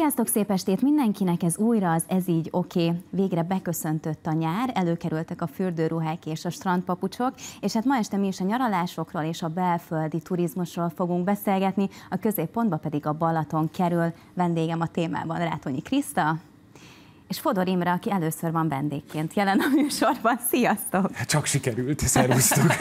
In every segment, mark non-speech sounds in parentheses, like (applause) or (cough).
Sziasztok, szép estét mindenkinek! Ez újra az Ez így oké. Okay. Végre beköszöntött a nyár, előkerültek a fürdőruhák és a strandpapucsok, és hát ma este mi is a nyaralásokról és a belföldi turizmusról fogunk beszélgetni, a középpontba pedig a Balaton kerül. Vendégem a témában Rátonyi Kriszta és Fodor Imre, aki először van vendégként jelen a műsorban. Sziasztok! Hát csak sikerült, szervusztok! (laughs)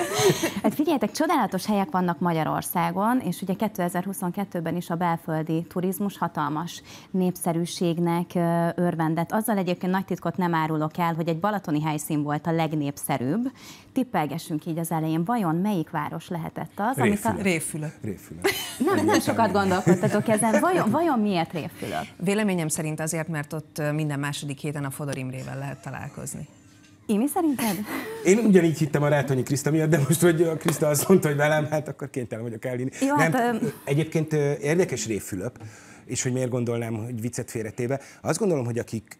hát figyeljetek, csodálatos helyek vannak Magyarországon, és ugye 2022-ben is a belföldi turizmus hatalmas népszerűségnek örvendett. Azzal egyébként nagy titkot nem árulok el, hogy egy balatoni helyszín volt a legnépszerűbb. Tippelgessünk így az elején, vajon melyik város lehetett az? Réfülök. a... Réfülök. Nem, nem sokat gondolkodtatok ezen. Vajon, vajon miért Réfülök? Véleményem szerint azért, mert ott minden más második héten a Fodor Imrével lehet találkozni. Imi szerinted? Én ugyanígy hittem a Rátonyi Kriszta miatt, de most, hogy a Kriszta azt mondta, hogy velem, hát akkor kénytelen vagyok elvinni. Jó, Nem, hát, egyébként érdekes révfülöp, és hogy miért gondolnám, hogy viccet félretéve. Azt gondolom, hogy akik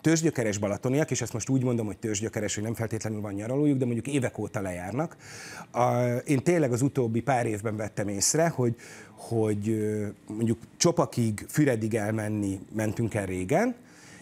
tőzsgyökeres balatoniak, és ezt most úgy mondom, hogy tőzsgyökeres, hogy nem feltétlenül van nyaralójuk, de mondjuk évek óta lejárnak. A, én tényleg az utóbbi pár évben vettem észre, hogy, hogy mondjuk Csopakig, Füredig elmenni mentünk el régen,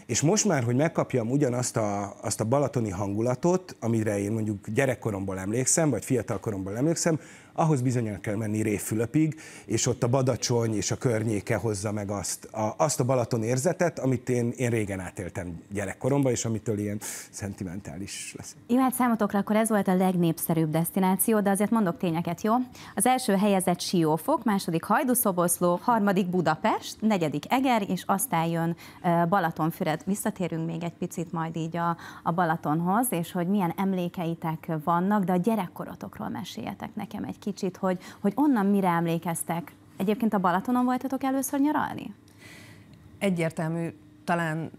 és most már, hogy megkapjam ugyanazt a, azt a balatoni hangulatot, amire én mondjuk gyerekkoromból emlékszem, vagy fiatalkoromból emlékszem, ahhoz bizony el kell menni Réfülöpig, és ott a Badacsony és a környéke hozza meg azt a, azt a Balaton érzetet, amit én, én régen átéltem gyerekkoromban, és amitől ilyen szentimentális lesz. Jó, hát számotokra akkor ez volt a legnépszerűbb destináció, de azért mondok tényeket, jó? Az első helyezett Siófok, második Hajdúszoboszló, harmadik Budapest, negyedik Eger, és aztán jön Balatonfüred. Visszatérünk még egy picit majd így a, a Balatonhoz, és hogy milyen emlékeitek vannak, de a gyerekkorotokról meséljetek nekem egy kicsit, hogy, hogy onnan mire emlékeztek. Egyébként a Balatonon voltatok először nyaralni? Egyértelmű, talán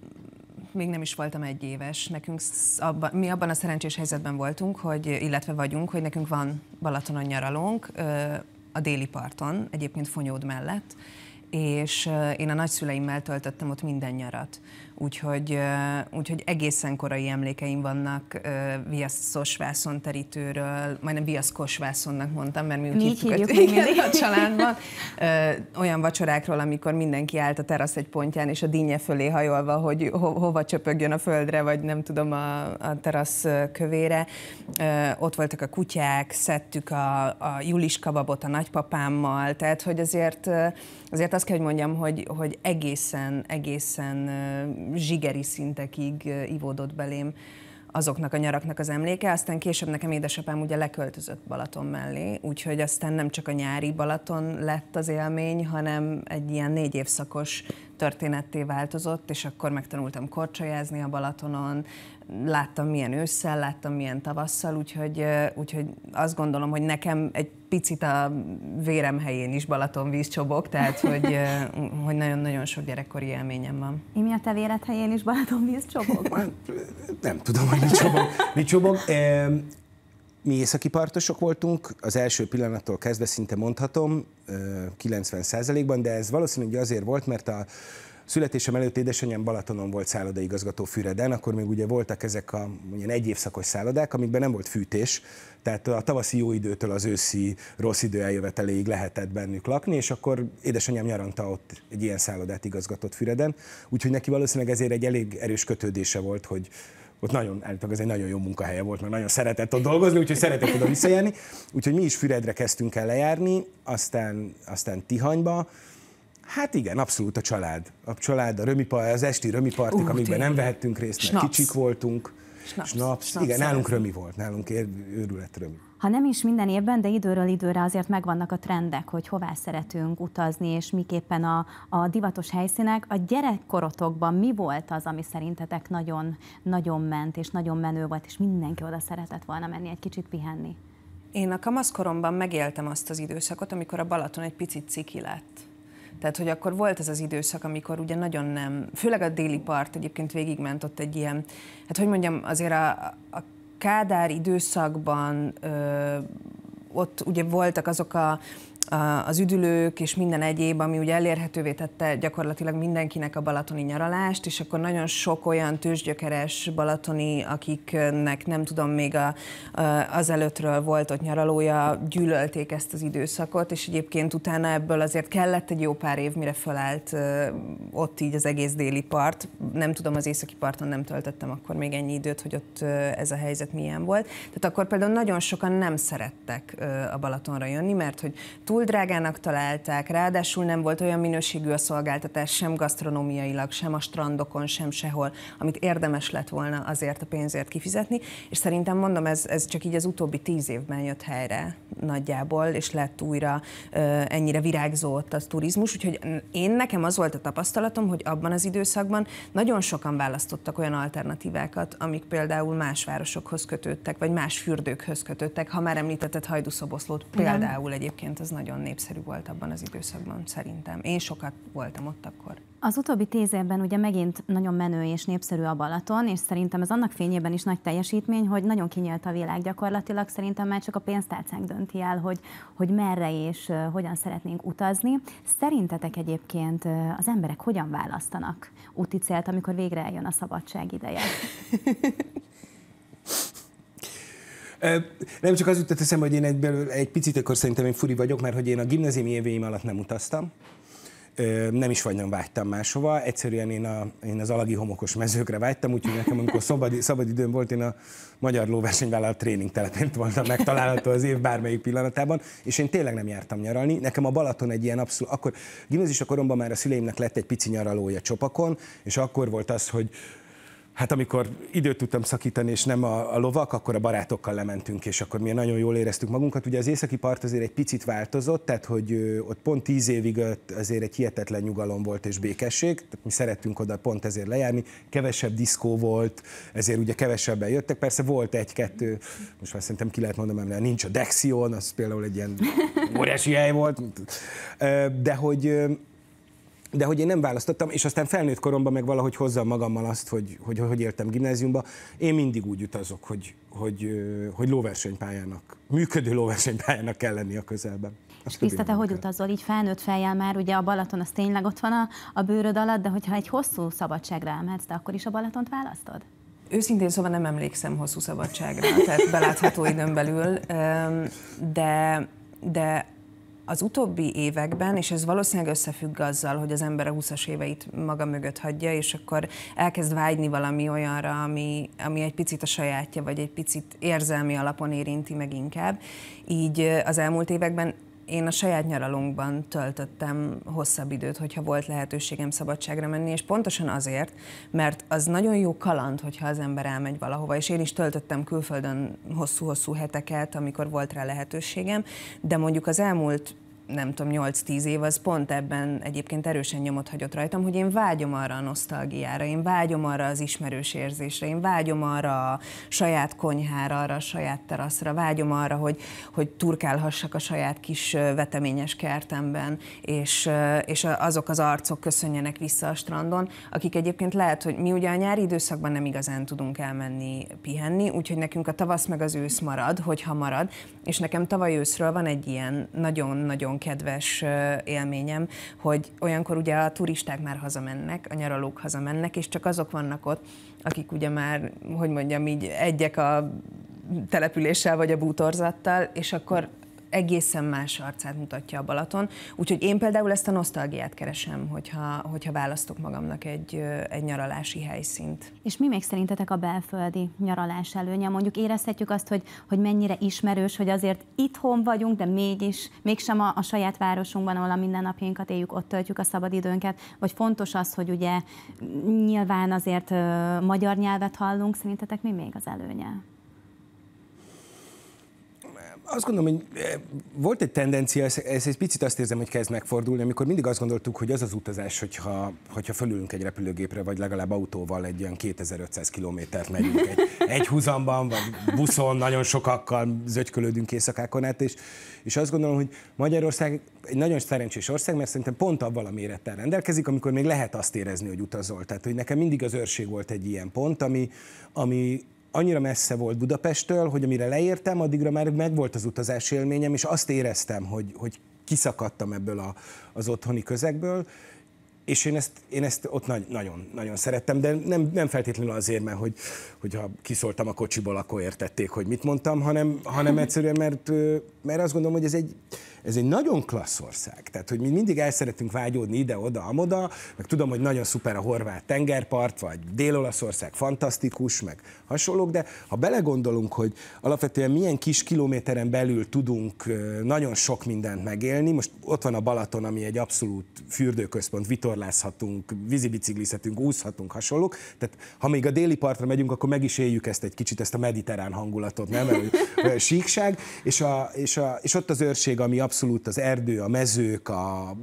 még nem is voltam egy éves. Nekünk abba, mi abban a szerencsés helyzetben voltunk, hogy, illetve vagyunk, hogy nekünk van Balatonon nyaralónk, a déli parton, egyébként Fonyód mellett, és én a nagyszüleimmel töltöttem ott minden nyarat. Úgyhogy, úgyhogy egészen korai emlékeim vannak viaszkosvászon terítőről, majdnem vászonnak mondtam, mert mi úgy hívjuk, hívjuk őt, igen, a családban. Olyan vacsorákról, amikor mindenki állt a terasz egy pontján, és a dinnye fölé hajolva, hogy ho- hova csöpögjön a földre, vagy nem tudom, a, a terasz kövére. Ott voltak a kutyák, szedtük a, a juliskababot a nagypapámmal, tehát hogy azért azért azt kell, hogy mondjam, hogy, hogy egészen, egészen zsigeri szintekig ivódott belém azoknak a nyaraknak az emléke. Aztán később nekem édesapám ugye leköltözött Balaton mellé, úgyhogy aztán nem csak a nyári Balaton lett az élmény, hanem egy ilyen négy évszakos történetté változott, és akkor megtanultam korcsolyázni a Balatonon, láttam milyen ősszel, láttam milyen tavasszal, úgyhogy, úgyhogy azt gondolom, hogy nekem egy picit a vérem helyén is Balaton vízcsobog, tehát hogy, (laughs) hogy nagyon-nagyon sok gyerekkori élményem van. mi a te véred helyén is Balaton vízcsobog? Nem tudom, hogy mi csobog. Mi csobog. Mi északi partosok voltunk, az első pillanattól kezdve szinte mondhatom, 90%-ban, de ez valószínűleg azért volt, mert a születésem előtt édesanyám Balatonon volt szállodaigazgató Füreden, akkor még ugye voltak ezek a ugyan egy évszakos szállodák, amikben nem volt fűtés, tehát a tavaszi jó időtől az őszi rossz idő eljöveteléig lehetett bennük lakni, és akkor édesanyám nyaranta ott egy ilyen szállodát igazgatott Füreden, úgyhogy neki valószínűleg ezért egy elég erős kötődése volt, hogy ott nagyon, állítólag ez egy nagyon jó munkahelye volt, mert nagyon szeretett ott dolgozni, úgyhogy szeretett oda visszajárni. Úgyhogy mi is Füredre kezdtünk el lejárni, aztán, aztán Tihanyba, Hát igen, abszolút a család. A család, a römipa, az esti römipartik, uh, amikben nem vehettünk részt, mert kicsik voltunk. Snaps. Snaps. Snaps. Igen, nálunk römi volt, nálunk őrület römi ha nem is minden évben, de időről időre azért megvannak a trendek, hogy hová szeretünk utazni, és miképpen a, a divatos helyszínek. A gyerekkorotokban mi volt az, ami szerintetek nagyon, nagyon ment, és nagyon menő volt, és mindenki oda szeretett volna menni egy kicsit pihenni? Én a kamaszkoromban megéltem azt az időszakot, amikor a Balaton egy picit ciki lett. Tehát, hogy akkor volt ez az időszak, amikor ugye nagyon nem, főleg a déli part egyébként végigment ott egy ilyen, hát hogy mondjam, azért a, a Kádár időszakban ö, ott ugye voltak azok a az üdülők és minden egyéb, ami ugye elérhetővé tette gyakorlatilag mindenkinek a balatoni nyaralást, és akkor nagyon sok olyan tőzsgyökeres balatoni, akiknek nem tudom, még a, az előttről volt ott nyaralója, gyűlölték ezt az időszakot, és egyébként utána ebből azért kellett egy jó pár év, mire felállt ott így az egész déli part. Nem tudom, az északi parton nem töltöttem akkor még ennyi időt, hogy ott ez a helyzet milyen volt. Tehát akkor például nagyon sokan nem szerettek a Balatonra jönni, mert hogy túl túl drágának találták, ráadásul nem volt olyan minőségű a szolgáltatás sem gasztronómiailag, sem a strandokon, sem sehol, amit érdemes lett volna azért a pénzért kifizetni, és szerintem mondom, ez, ez csak így az utóbbi tíz évben jött helyre nagyjából, és lett újra ö, ennyire virágzó ott a turizmus, úgyhogy én nekem az volt a tapasztalatom, hogy abban az időszakban nagyon sokan választottak olyan alternatívákat, amik például más városokhoz kötődtek, vagy más fürdőkhöz kötődtek, ha már említetted Hajdúszoboszlót például egyébként, az nagyon nagyon népszerű volt abban az időszakban, szerintem. Én sokat voltam ott akkor. Az utóbbi tíz évben ugye megint nagyon menő és népszerű a Balaton, és szerintem ez annak fényében is nagy teljesítmény, hogy nagyon kinyílt a világ gyakorlatilag, szerintem már csak a pénztárcánk dönti el, hogy, hogy merre és hogyan szeretnénk utazni. Szerintetek egyébként az emberek hogyan választanak úti célt, amikor végre eljön a szabadság ideje? (laughs) Nem csak az jutott eszembe, hogy én egyből egy picit akkor szerintem én furi vagyok, mert hogy én a gimnáziumi éveim alatt nem utaztam, nem is nem vágytam máshova, egyszerűen én, a, én az alagi homokos mezőkre vágytam, úgyhogy nekem, amikor szabad, szabad időm volt, én a Magyar lóversenyvállal tréning telepént voltam megtalálható az év bármelyik pillanatában, és én tényleg nem jártam nyaralni. Nekem a Balaton egy ilyen abszolút, akkor gimnazista koromban már a szüleimnek lett egy pici nyaralója csopakon, és akkor volt az, hogy Hát amikor időt tudtam szakítani, és nem a, a lovak, akkor a barátokkal lementünk, és akkor mi nagyon jól éreztük magunkat. Ugye az északi part azért egy picit változott, tehát hogy ott pont tíz évig azért egy hihetetlen nyugalom volt és békesség, tehát mi szerettünk oda pont ezért lejárni, kevesebb diszkó volt, ezért ugye kevesebben jöttek, persze volt egy-kettő, most már szerintem ki lehet mondani, mert nincs a Dexion, az például egy ilyen óriási hely volt, de hogy de hogy én nem választottam, és aztán felnőtt koromban meg valahogy hozzam magammal azt, hogy hogy, hogy éltem gimnáziumba. Én mindig úgy utazok, hogy, hogy, hogy lóversenypályának, működő lóversenypályának kell lenni a közelben. És te hogy utazol? Így felnőtt fejjel már, ugye a Balaton az tényleg ott van a, a bőröd alatt, de hogyha egy hosszú szabadságra elmehetsz, de akkor is a Balatont választod? Őszintén szóval nem emlékszem hosszú szabadságra, tehát belátható időn belül, de, de az utóbbi években, és ez valószínűleg összefügg azzal, hogy az ember a 20-as éveit maga mögött hagyja, és akkor elkezd vágyni valami olyanra, ami, ami egy picit a sajátja, vagy egy picit érzelmi alapon érinti meg inkább. Így az elmúlt években én a saját nyaralunkban töltöttem hosszabb időt, hogyha volt lehetőségem szabadságra menni, és pontosan azért, mert az nagyon jó kaland, hogyha az ember elmegy valahova, és én is töltöttem külföldön hosszú-hosszú heteket, amikor volt rá lehetőségem, de mondjuk az elmúlt nem tudom, 8-10 év, az pont ebben egyébként erősen nyomot hagyott rajtam, hogy én vágyom arra a nosztalgiára, én vágyom arra az ismerős érzésre, én vágyom arra a saját konyhára, arra a saját teraszra, vágyom arra, hogy, hogy turkálhassak a saját kis veteményes kertemben, és, és azok az arcok köszönjenek vissza a strandon, akik egyébként lehet, hogy mi ugye a nyári időszakban nem igazán tudunk elmenni pihenni, úgyhogy nekünk a tavasz meg az ősz marad, hogyha marad, és nekem tavaly őszről van egy ilyen nagyon-nagyon kedves élményem, hogy olyankor ugye a turisták már hazamennek, a nyaralók hazamennek, és csak azok vannak ott, akik ugye már, hogy mondjam így, egyek a településsel vagy a bútorzattal, és akkor egészen más arcát mutatja a Balaton. Úgyhogy én például ezt a nosztalgiát keresem, hogyha, hogyha választok magamnak egy, egy nyaralási helyszínt. És mi még szerintetek a belföldi nyaralás előnye? Mondjuk érezhetjük azt, hogy, hogy mennyire ismerős, hogy azért itthon vagyunk, de mégis, mégsem a, a saját városunkban, ahol a mindennapjainkat éljük, ott töltjük a szabadidőnket, vagy fontos az, hogy ugye nyilván azért magyar nyelvet hallunk, szerintetek mi még az előnye? azt gondolom, hogy eh, volt egy tendencia, ez egy picit azt érzem, hogy kezd megfordulni, amikor mindig azt gondoltuk, hogy az az utazás, hogyha, hogyha fölülünk egy repülőgépre, vagy legalább autóval egy ilyen 2500 kilométert megyünk egy, egy húzamban, vagy buszon, nagyon sokakkal zögykölődünk éjszakákon át, és, és azt gondolom, hogy Magyarország egy nagyon szerencsés ország, mert szerintem pont abban a mérettel rendelkezik, amikor még lehet azt érezni, hogy utazol. Tehát, hogy nekem mindig az őrség volt egy ilyen pont, ami, ami annyira messze volt Budapesttől, hogy amire leértem, addigra már megvolt az utazás élményem, és azt éreztem, hogy, hogy kiszakadtam ebből a, az otthoni közegből, és én ezt, én ezt ott nagy, nagyon, nagyon szerettem, de nem, nem feltétlenül azért, mert hogy, hogyha kiszóltam a kocsiból, akkor értették, hogy mit mondtam, hanem, hanem egyszerűen, mert, mert azt gondolom, hogy ez egy, ez egy nagyon klassz ország. Tehát, hogy mi mindig el szeretünk vágyódni ide-oda, amoda, meg tudom, hogy nagyon szuper a horvát tengerpart, vagy Dél-Olaszország fantasztikus, meg hasonlók, de ha belegondolunk, hogy alapvetően milyen kis kilométeren belül tudunk nagyon sok mindent megélni, most ott van a Balaton, ami egy abszolút fürdőközpont, vitorlázhatunk, vízibiciklizhetünk, úszhatunk, hasonlók, tehát ha még a déli partra megyünk, akkor meg is éljük ezt egy kicsit, ezt a mediterrán hangulatot, nem? Síkság, és, a, és, a, és ott az őrség, ami abszolút az erdő, a mezők, a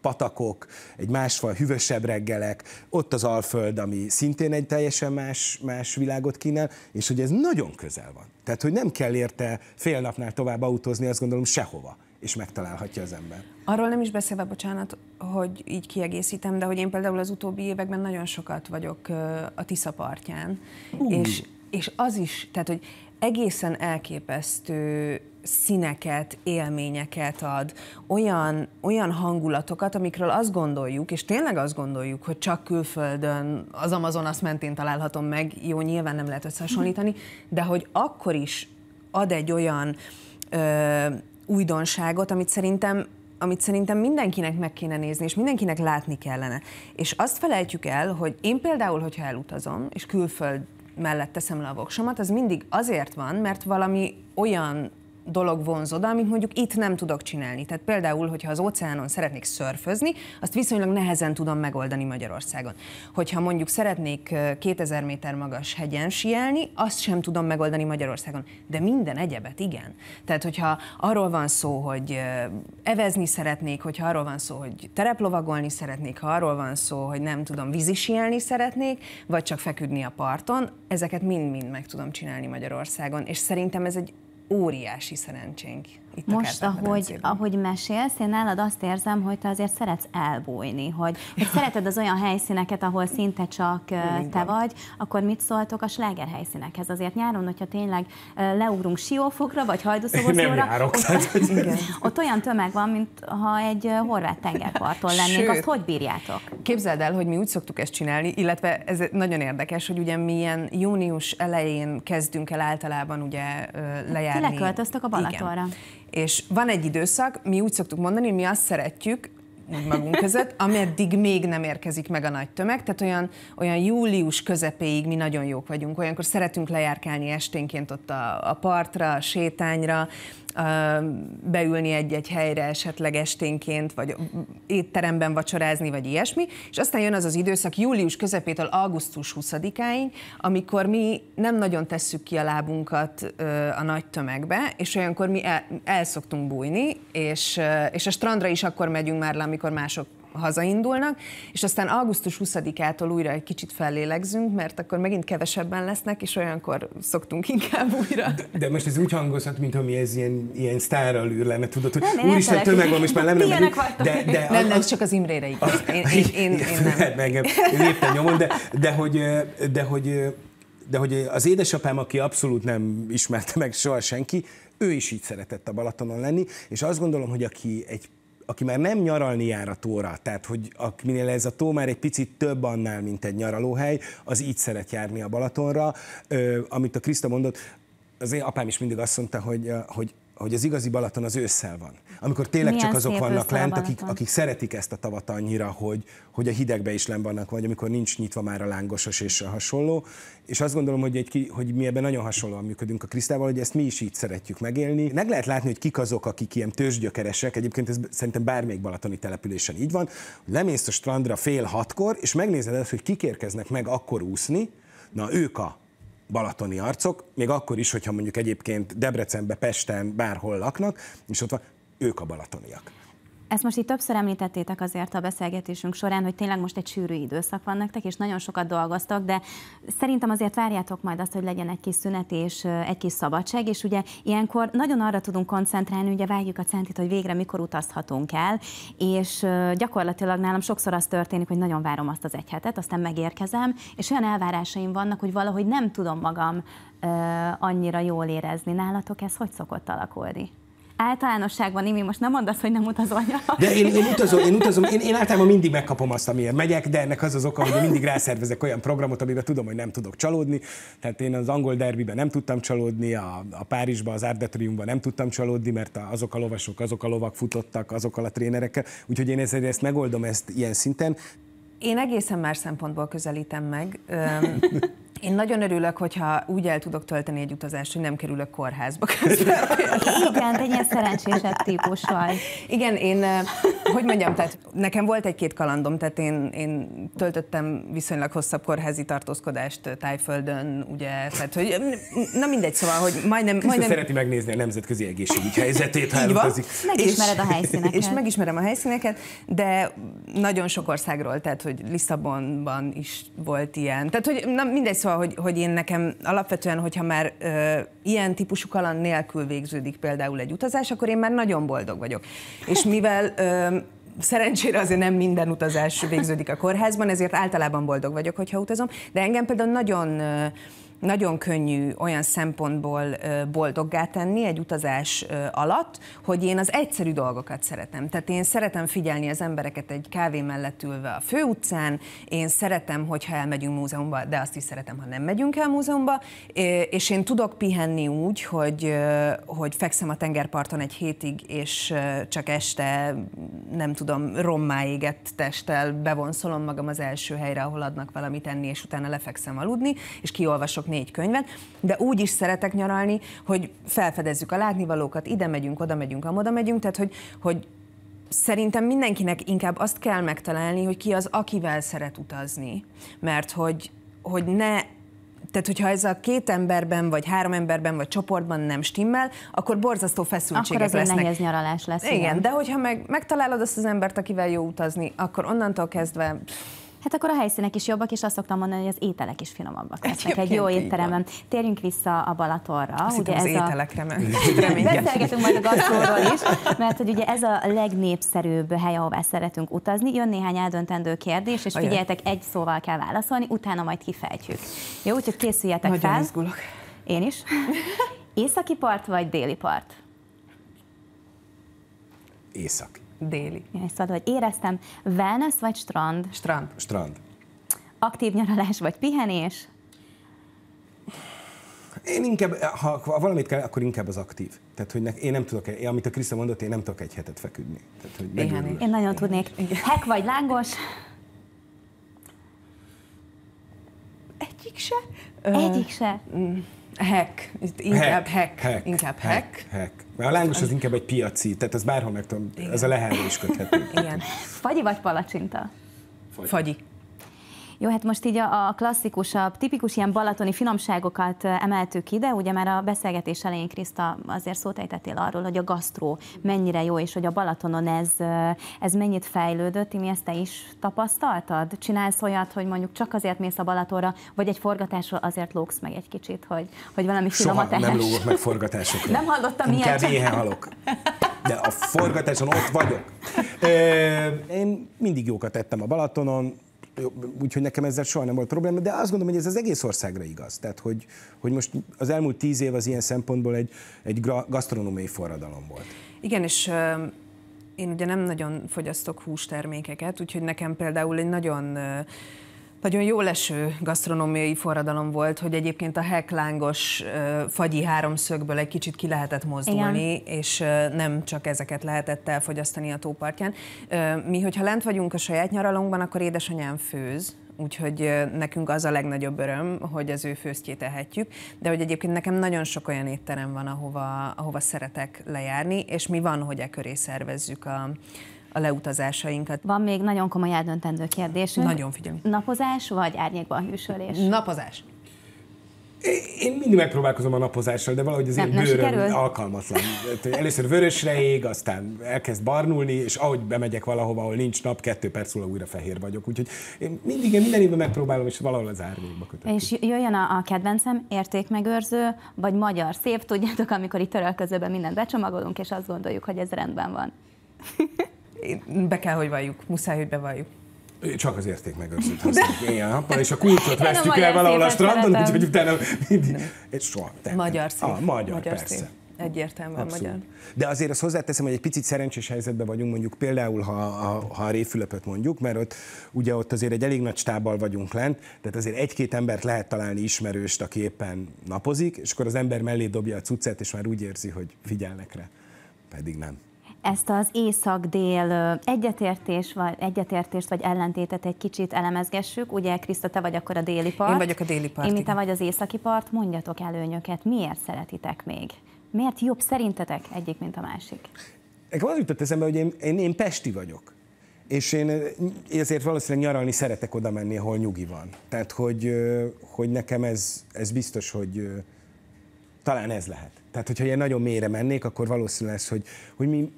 patakok, egy másfaj hűvösebb reggelek, ott az Alföld, ami szintén egy teljesen más, más világot kínál, és hogy ez nagyon közel van. Tehát, hogy nem kell érte fél napnál tovább autózni, azt gondolom sehova és megtalálhatja az ember. Arról nem is beszélve, bocsánat, hogy így kiegészítem, de hogy én például az utóbbi években nagyon sokat vagyok a Tisza partján, és, és az is, tehát hogy egészen elképesztő színeket, élményeket ad, olyan, olyan hangulatokat, amikről azt gondoljuk, és tényleg azt gondoljuk, hogy csak külföldön, az Amazonas mentén találhatom meg, jó, nyilván nem lehet összehasonlítani, de hogy akkor is ad egy olyan ö, újdonságot, amit szerintem amit szerintem mindenkinek meg kéne nézni, és mindenkinek látni kellene. És azt felejtjük el, hogy én például, hogyha elutazom, és külföld mellett teszem le a voksomat, az mindig azért van, mert valami olyan dolog vonz oda, amit mondjuk itt nem tudok csinálni. Tehát például, hogyha az óceánon szeretnék szörfözni, azt viszonylag nehezen tudom megoldani Magyarországon. Hogyha mondjuk szeretnék 2000 méter magas hegyen sielni, azt sem tudom megoldani Magyarországon. De minden egyebet igen. Tehát, hogyha arról van szó, hogy evezni szeretnék, hogyha arról van szó, hogy tereplovagolni szeretnék, ha arról van szó, hogy nem tudom, vízisielni szeretnék, vagy csak feküdni a parton, ezeket mind-mind meg tudom csinálni Magyarországon. És szerintem ez egy óriási szerencsénk itt Most, a ahogy, ahogy mesélsz, én nálad azt érzem, hogy te azért szeretsz elbújni, hogy, hogy (laughs) szereted az olyan helyszíneket, ahol szinte csak Minden. te vagy, akkor mit szóltok a sláger helyszínekhez? Azért nyáron, hogyha tényleg leugrunk Siófokra, vagy Hajdúszoboszlóra, nem járok, ott, tehát, (laughs) ott olyan tömeg van, mint ha egy horvát tengerparton lennénk. Sőt, azt hogy bírjátok? Képzeld el, hogy mi úgy szoktuk ezt csinálni, illetve ez nagyon érdekes, hogy ugye milyen június elején kezdünk el általában ugye hát lejárni. Ti leköltöztök a Balatonra. Igen. És van egy időszak, mi úgy szoktuk mondani, mi azt szeretjük, úgy magunk között, ameddig még nem érkezik meg a nagy tömeg, tehát olyan, olyan július közepéig mi nagyon jók vagyunk, olyankor szeretünk lejárkálni esténként ott a, a partra, a sétányra, beülni egy-egy helyre esetleg esténként, vagy étteremben vacsorázni, vagy ilyesmi, és aztán jön az az időszak július közepétől augusztus 20-áig, amikor mi nem nagyon tesszük ki a lábunkat a nagy tömegbe, és olyankor mi el, el szoktunk bújni, és, és a strandra is akkor megyünk már le, amikor mások hazaindulnak, és aztán augusztus 20-ától újra egy kicsit fellélegzünk, mert akkor megint kevesebben lesznek, és olyankor szoktunk (laughs) inkább újra. De most ez úgy hangozhat, mintha mi ez ilyen, ilyen sztárral űr lenne, tudod, hogy nem, úristen, tömeg van, és már nem nem de, de nem, nem, csak az Imrére igaz. Én, én, én, én, én nem. Hát meg, én éppen nyomom, de, de hogy, de hogy de hogy az édesapám, aki abszolút nem ismerte meg soha senki, ő is így szeretett a Balatonon lenni, és azt gondolom, hogy aki egy aki már nem nyaralni jár a tóra, tehát hogy minél ez a tó már egy picit több annál, mint egy nyaralóhely, az így szeret járni a Balatonra. Ö, amit a Kriszta mondott, az én apám is mindig azt mondta, hogy, hogy hogy az igazi Balaton az ősszel van. Amikor tényleg Milyen csak azok vannak lent, akik, akik szeretik ezt a tavat annyira, hogy, hogy a hidegbe is len vannak, vagy amikor nincs nyitva már a lángosos és a hasonló. És azt gondolom, hogy, egy hogy mi ebben nagyon hasonlóan működünk a Krisztával, hogy ezt mi is így szeretjük megélni. Meg lehet látni, hogy kik azok, akik ilyen tőzsgyökeresek, egyébként ez szerintem bármelyik balatoni településen így van. Lemész a strandra fél hatkor, és megnézed azt, hogy kik érkeznek meg akkor úszni, na ők a balatoni arcok, még akkor is, hogyha mondjuk egyébként Debrecenbe, Pesten, bárhol laknak, és ott van, ők a balatoniak. Ezt most itt többször említettétek azért a beszélgetésünk során, hogy tényleg most egy sűrű időszak van nektek, és nagyon sokat dolgoztak, de szerintem azért várjátok majd azt, hogy legyen egy kis szünet és egy kis szabadság, és ugye ilyenkor nagyon arra tudunk koncentrálni, ugye vágjuk a centit, hogy végre mikor utazhatunk el, és gyakorlatilag nálam sokszor az történik, hogy nagyon várom azt az egy hetet, aztán megérkezem, és olyan elvárásaim vannak, hogy valahogy nem tudom magam annyira jól érezni. Nálatok ez hogy szokott alakulni? általánosságban, Imi, most nem mondasz, hogy nem utazol nyarat. De én, én utazom, én utazom, én, én általában mindig megkapom azt, amiért megyek, de ennek az az oka, hogy mindig rászervezek olyan programot, amiben tudom, hogy nem tudok csalódni. Tehát én az angol derbiben nem tudtam csalódni, a, a Párizsban, az Árdetriumban nem tudtam csalódni, mert azok a lovasok, azok a lovak futottak azokkal a trénerekkel. Úgyhogy én ezért ezt megoldom ezt ilyen szinten. Én egészen más szempontból közelítem meg. (laughs) Én nagyon örülök, hogyha úgy el tudok tölteni egy utazást, hogy nem kerülök kórházba közben. Igen, egy ilyen szerencsésebb típus vagy. Igen, én, eh, hogy mondjam, tehát nekem volt egy-két kalandom, tehát én, én töltöttem viszonylag hosszabb kórházi tartózkodást eh, Tájföldön, ugye, tehát hogy, eh, na mindegy, szóval, hogy majdnem... majdnem... szereti megnézni a nemzetközi egészségügy helyzetét, ha Így megismered és, a helyszíneket. És megismerem a helyszíneket, de nagyon sok országról, tehát hogy Lisszabonban is volt ilyen. Tehát, hogy na, mindegy, szóval, hogy, hogy én nekem alapvetően, hogyha már ö, ilyen típusú kaland nélkül végződik például egy utazás, akkor én már nagyon boldog vagyok. És mivel ö, szerencsére azért nem minden utazás végződik a kórházban, ezért általában boldog vagyok, hogyha utazom, de engem például nagyon... Ö, nagyon könnyű olyan szempontból boldoggá tenni egy utazás alatt, hogy én az egyszerű dolgokat szeretem. Tehát én szeretem figyelni az embereket egy kávé mellett ülve a főutcán, én szeretem, hogyha elmegyünk múzeumba, de azt is szeretem, ha nem megyünk el múzeumba, és én tudok pihenni úgy, hogy, hogy fekszem a tengerparton egy hétig, és csak este, nem tudom, rommá égett testtel bevonszolom magam az első helyre, ahol adnak valamit enni, és utána lefekszem aludni, és kiolvasok négy könyvet, de úgy is szeretek nyaralni, hogy felfedezzük a látnivalókat, ide megyünk, oda megyünk, amoda megyünk, tehát hogy, hogy szerintem mindenkinek inkább azt kell megtalálni, hogy ki az, akivel szeret utazni. Mert hogy, hogy ne tehát, hogyha ez a két emberben, vagy három emberben, vagy csoportban nem stimmel, akkor borzasztó feszültségek akkor lesznek. Akkor nehéz nyaralás lesz. Igen, igen. de hogyha meg, megtalálod azt az embert, akivel jó utazni, akkor onnantól kezdve pff, Hát akkor a helyszínek is jobbak, és azt szoktam mondani, hogy az ételek is finomabbak lesznek egy jó étteremben. Térjünk vissza a Balatorra. Azt ugye az ez ételekre a... (laughs) Beszélgetünk majd a gasztróról is, mert hogy ugye ez a legnépszerűbb hely, ahová szeretünk utazni. Jön néhány eldöntendő kérdés, és figyeljetek, egy szóval kell válaszolni, utána majd kifejtjük. Jó, úgyhogy készüljetek Nagyon fel. izgulok. Én is. (laughs) Északi part vagy déli part? Északi. Déli. És szóval, hogy éreztem, wellness vagy strand? Strand. Strand. Aktív nyaralás vagy pihenés? Én inkább, ha valamit kell, akkor inkább az aktív. Tehát, hogy ne, én nem tudok, én, amit a Krisza mondott, én nem tudok egy hetet feküdni. Tehát, hogy Én nagyon tudnék. Hek vagy lángos? Egyik se. Egyik se. Mm hack, itt inkább hack, hack, hack inkább hack. hack. hack. Mert a lángos az inkább egy piaci, tehát az bárhol meg tudom, ez a lehelre is köthető. Igen. Fagyi vagy palacsinta? Fagyi. Fagyi. Jó, hát most így a, a klasszikusabb, tipikus ilyen balatoni finomságokat emeltük ide, ugye már a beszélgetés elején, Kriszta, azért szót ejtettél arról, hogy a gasztró mennyire jó, és hogy a Balatonon ez, ez mennyit fejlődött, mi ezt te is tapasztaltad? Csinálsz olyat, hogy mondjuk csak azért mész a Balatonra, vagy egy forgatásra azért lógsz meg egy kicsit, hogy, hogy valami finomat Soha nem lógok meg forgatásokra. Nem hallottam ilyen. Inkább éhen halok. De a forgatáson ott vagyok. Én mindig jókat tettem a Balatonon, Úgyhogy nekem ezzel soha nem volt probléma, de azt gondolom, hogy ez az egész országra igaz. Tehát, hogy, hogy most az elmúlt tíz év az ilyen szempontból egy, egy gasztronómiai forradalom volt. Igen, és én ugye nem nagyon fogyasztok hústermékeket, úgyhogy nekem például egy nagyon nagyon jó leső gasztronómiai forradalom volt, hogy egyébként a heklángos fagyi háromszögből egy kicsit ki lehetett mozdulni, Igen. és nem csak ezeket lehetett elfogyasztani a tópartján. Mi, hogyha lent vagyunk a saját nyaralunkban, akkor édesanyám főz, úgyhogy nekünk az a legnagyobb öröm, hogy az ő főztjét ehetjük, de hogy egyébként nekem nagyon sok olyan étterem van, ahova, ahova szeretek lejárni, és mi van, hogy e köré szervezzük a, a leutazásainkat. Van még nagyon komoly eldöntendő kérdésünk. Nagyon figyelj. Napozás vagy árnyékban hűsölés? Napozás. Én mindig megpróbálkozom a napozással, de valahogy az én bőröm alkalmatlan. Először vörösre ég, aztán elkezd barnulni, és ahogy bemegyek valahova, ahol nincs nap, kettő perc múlva újra fehér vagyok. Úgyhogy én mindig, én minden évben megpróbálom, és valahol az árnyékba kötök. És jöjjön a, a kedvencem, értékmegőrző, vagy magyar szép, tudjátok, amikor itt törölközőben mindent becsomagolunk, és azt gondoljuk, hogy ez rendben van. (laughs) Be kell, hogy valljuk, muszáj, hogy bevalljuk. Csak az érték megőrzőt használjuk ilyen nappal, és a kulcsot (laughs) vesztjük el valahol a strandon, úgyhogy utána mindig, Egy soha. Magyar szép. Ah, magyar, magyar persze. Szép. Egyértelműen Abszolút. magyar. De azért azt hozzáteszem, hogy egy picit szerencsés helyzetben vagyunk, mondjuk például, ha, ha, ha a Réfülöpöt mondjuk, mert ott ugye ott azért egy elég nagy stábbal vagyunk lent, tehát azért egy-két embert lehet találni ismerőst, aki éppen napozik, és akkor az ember mellé dobja a cuccát, és már úgy érzi, hogy figyelnek rá. Pedig nem ezt az észak-dél egyetértés, vagy egyetértést, vagy ellentétet egy kicsit elemezgessük. Ugye, Kriszta, te vagy akkor a déli part. Én vagyok a déli part. Én, mint te vagy az északi part. Mondjatok előnyöket, miért szeretitek még? Miért jobb szerintetek egyik, mint a másik? Nekem az jutott eszembe, hogy én, én, én pesti vagyok. És én eh, ezért valószínűleg nyaralni szeretek oda menni, ahol nyugi van. Tehát, hogy, hogy nekem ez, ez biztos, hogy talán ez lehet. Tehát, hogyha én nagyon mélyre mennék, akkor valószínű lesz, hogy, hogy mi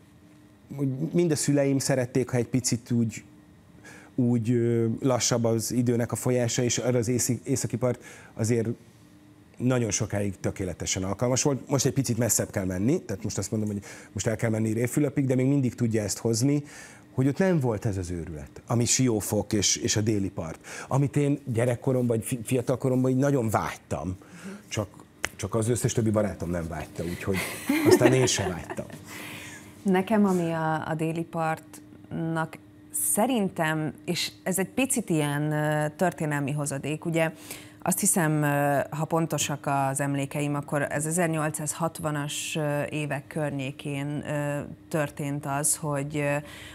mind a szüleim szerették, ha egy picit úgy úgy lassabb az időnek a folyása, és arra az északi part azért nagyon sokáig tökéletesen alkalmas volt. Most egy picit messzebb kell menni, tehát most azt mondom, hogy most el kell menni Réfülöpig, de még mindig tudja ezt hozni, hogy ott nem volt ez az őrület, ami Siófok és, és a déli part, amit én gyerekkoromban, vagy fiatalkoromban így nagyon vágytam, csak, csak az összes többi barátom nem vágyta, úgyhogy aztán én sem vágytam. Nekem, ami a, a déli partnak szerintem, és ez egy picit ilyen történelmi hozadék, ugye azt hiszem, ha pontosak az emlékeim, akkor ez 1860-as évek környékén történt az, hogy,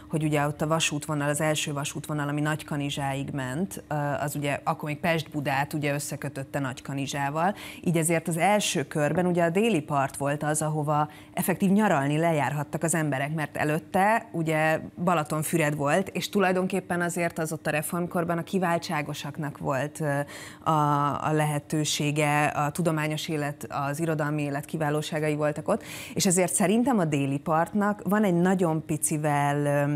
hogy ugye ott a vasútvonal, az első vasútvonal, ami Nagykanizsáig ment, az ugye akkor még Pest-Budát ugye összekötötte Nagykanizsával, így ezért az első körben ugye a déli part volt az, ahova effektív nyaralni lejárhattak az emberek, mert előtte ugye Balatonfüred volt, és tulajdonképpen azért az ott a reformkorban a kiváltságosaknak volt a a, lehetősége, a tudományos élet, az irodalmi élet kiválóságai voltak ott, és ezért szerintem a déli partnak van egy nagyon picivel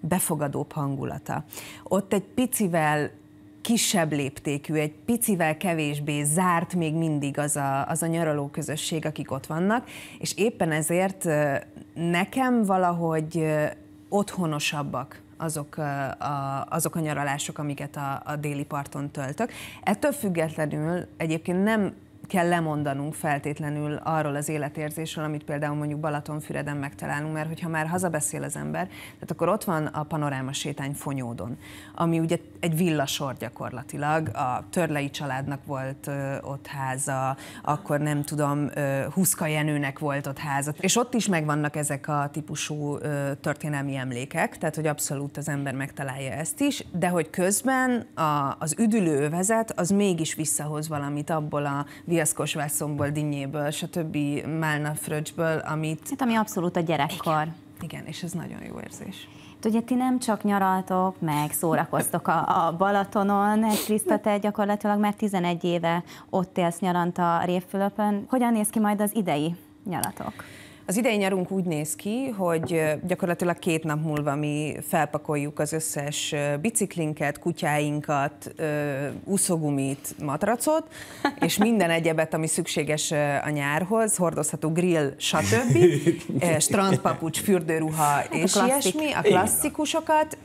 befogadóbb hangulata. Ott egy picivel kisebb léptékű, egy picivel kevésbé zárt még mindig az a, az a nyaraló közösség, akik ott vannak, és éppen ezért nekem valahogy otthonosabbak azok a, azok a nyaralások, amiket a, a déli parton töltök. Ettől függetlenül egyébként nem kell lemondanunk feltétlenül arról az életérzésről, amit például mondjuk Balatonfüreden megtalálunk, mert hogyha már hazabeszél az ember, tehát akkor ott van a panoráma sétány Fonyódon, ami ugye egy villasor gyakorlatilag, a Törlei családnak volt ö, ott háza, akkor nem tudom, ö, Huszka Jenőnek volt ott háza, és ott is megvannak ezek a típusú ö, történelmi emlékek, tehát hogy abszolút az ember megtalálja ezt is, de hogy közben a, az üdülő övezet az mégis visszahoz valamit abból a viaszkos vászomból, dinnyéből, stb. málna fröccsből, amit... Hát ami abszolút a gyerekkor. Igen. Igen, és ez nagyon jó érzés. Hát, ugye ti nem csak nyaraltok, meg szórakoztok a, a Balatonon, Kriszta, te gyakorlatilag már 11 éve ott élsz nyaranta a Révfülöpön. Hogyan néz ki majd az idei nyaratok? Az idei nyarunk úgy néz ki, hogy gyakorlatilag két nap múlva mi felpakoljuk az összes biciklinket, kutyáinkat, úszogumit, matracot, és minden egyebet, ami szükséges a nyárhoz, hordozható grill, stb., (laughs) strandpapucs, fürdőruha hát és a ilyesmi, a klasszikusokat,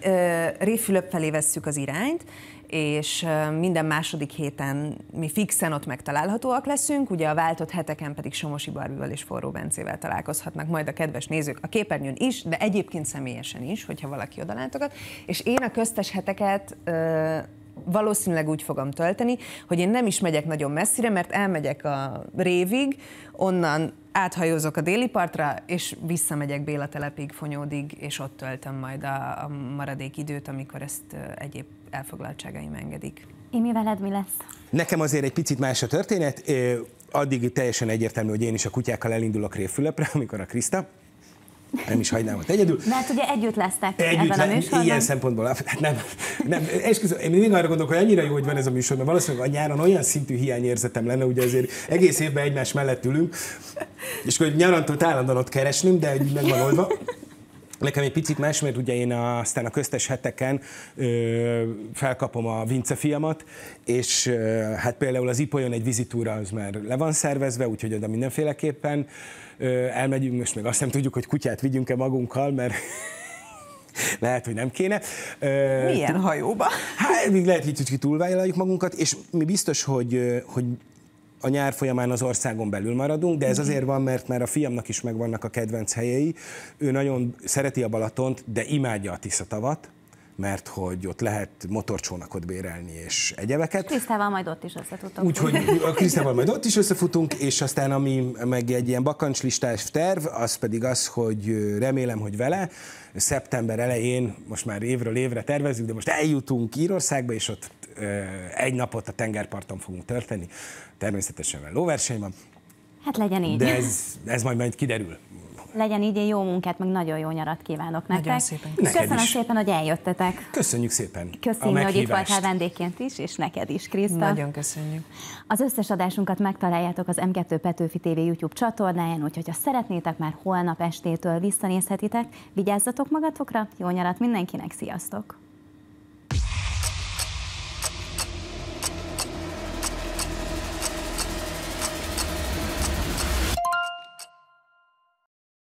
Réfülöp felé vesszük az irányt, és minden második héten mi fixen ott megtalálhatóak leszünk, ugye a váltott heteken pedig Somosi Barbival és Forró Bencével találkozhatnak majd a kedves nézők a képernyőn is, de egyébként személyesen is, hogyha valaki oda látogat, és én a köztes heteket valószínűleg úgy fogom tölteni, hogy én nem is megyek nagyon messzire, mert elmegyek a révig, onnan áthajózok a déli partra, és visszamegyek Béla telepig, Fonyódig, és ott töltöm majd a, a maradék időt, amikor ezt egyéb elfoglaltságaim engedik. Imi, veled mi lesz? Nekem azért egy picit más a történet. Addig teljesen egyértelmű, hogy én is a kutyákkal elindulok Révfülepre, (laughs) amikor a Kriszta nem is hagynám ott egyedül. Mert ugye együtt lesznek együtt ebben le, a műsorban. Ilyen szempontból, hát nem, nem. Esküszöm, én mindig arra gondolok, hogy annyira jó, hogy van ez a műsor, mert valószínűleg a nyáron olyan szintű hiányérzetem lenne, ugye azért egész évben egymás mellett ülünk, és akkor nyarantól állandóan ott keresnünk, de így meg van oldva. Nekem egy picit más, mert ugye én a, aztán a köztes heteken ö, felkapom a Vince fiamat, és ö, hát például az Ipolyon egy vizitúra az már le van szervezve, úgyhogy oda mindenféleképpen ö, elmegyünk, most meg azt nem tudjuk, hogy kutyát vigyünk-e magunkkal, mert (laughs) lehet, hogy nem kéne. Milyen hajóba? Hát, még lehet, hogy túlvállaljuk magunkat, és mi biztos, hogy, hogy a nyár folyamán az országon belül maradunk, de ez mhm. azért van, mert már a fiamnak is megvannak a kedvenc helyei. Ő nagyon szereti a Balatont, de imádja a Tiszatavat, mert hogy ott lehet motorcsónakot bérelni és egyebeket. Krisztával majd ott is összefutunk. Úgyhogy a Krisztával majd ott is összefutunk, és aztán ami meg egy ilyen bakancslistás terv, az pedig az, hogy remélem, hogy vele szeptember elején, most már évről évre tervezünk, de most eljutunk Írországba, és ott egy napot a tengerparton fogunk tölteni, természetesen mert lóverseny van. Hát legyen így. De ez, ez majd majd kiderül. Legyen így, én jó munkát, meg nagyon jó nyarat kívánok nektek. Nagyon szépen. Köszönöm is. szépen, hogy eljöttetek. Köszönjük szépen Köszönjük, hogy itt voltál vendégként is, és neked is, Kriszta. Nagyon köszönjük. Az összes adásunkat megtaláljátok az M2 Petőfi TV YouTube csatornáján, úgyhogy ha szeretnétek, már holnap estétől visszanézhetitek. Vigyázzatok magatokra, jó nyarat mindenkinek, sziasztok!